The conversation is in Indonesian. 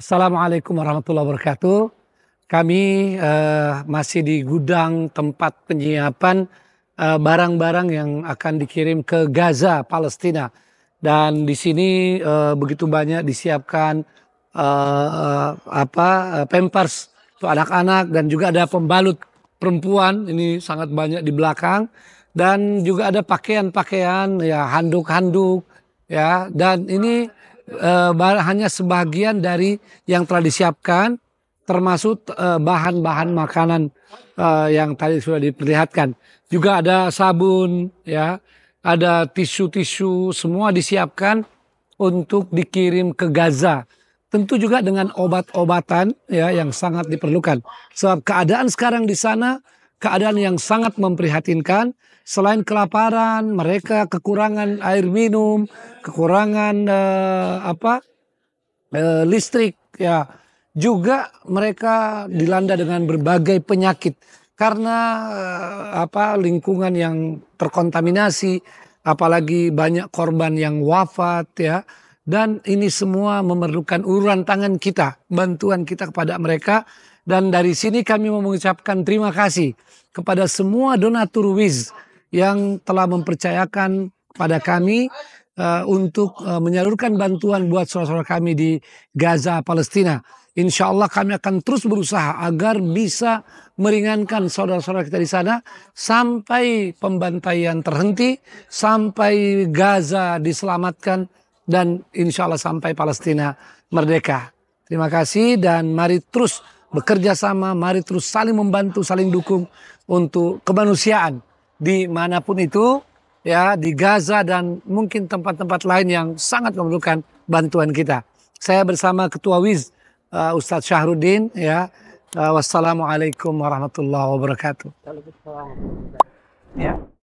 Assalamualaikum warahmatullahi wabarakatuh. Kami uh, masih di gudang tempat penyiapan barang eh, barang-barang yang akan dikirim ke Gaza, Palestina. Dan di sini uh, begitu banyak disiapkan uh, apa pampers untuk anak-anak dan juga ada pembalut perempuan ini sangat banyak di belakang dan juga ada pakaian-pakaian ya handuk-handuk ya dan ini uh, hanya sebagian dari yang telah disiapkan termasuk eh, bahan-bahan uh, makanan uh, yang tadi sudah diperlihatkan. Juga ada sabun ya, ada tisu-tisu semua disiapkan untuk dikirim ke Gaza. Tentu juga dengan obat-obatan ya yang sangat diperlukan. Sebab keadaan sekarang di sana keadaan yang sangat memprihatinkan. Selain kelaparan, mereka kekurangan air minum, kekurangan uh, apa uh, listrik, ya juga mereka dilanda dengan berbagai penyakit karena uh, apa lingkungan yang terkontaminasi, apalagi banyak korban yang wafat, ya dan ini semua memerlukan uluran tangan kita, bantuan kita kepada mereka dan dari sini kami mau mengucapkan terima kasih kepada semua donatur WIS yang telah mempercayakan pada kami uh, untuk uh, menyalurkan bantuan buat saudara-saudara kami di Gaza, Palestina. Insya Allah kami akan terus berusaha agar bisa meringankan saudara-saudara kita di sana sampai pembantaian terhenti, sampai Gaza diselamatkan dan insya Allah sampai Palestina merdeka. Terima kasih dan mari terus bekerja sama, mari terus saling membantu, saling dukung untuk kemanusiaan di dimanapun itu ya di Gaza dan mungkin tempat-tempat lain yang sangat memerlukan bantuan kita. Saya bersama Ketua Wiz uh, Ustadz Syahrudin, ya. Uh, wassalamualaikum warahmatullahi wabarakatuh. Ya.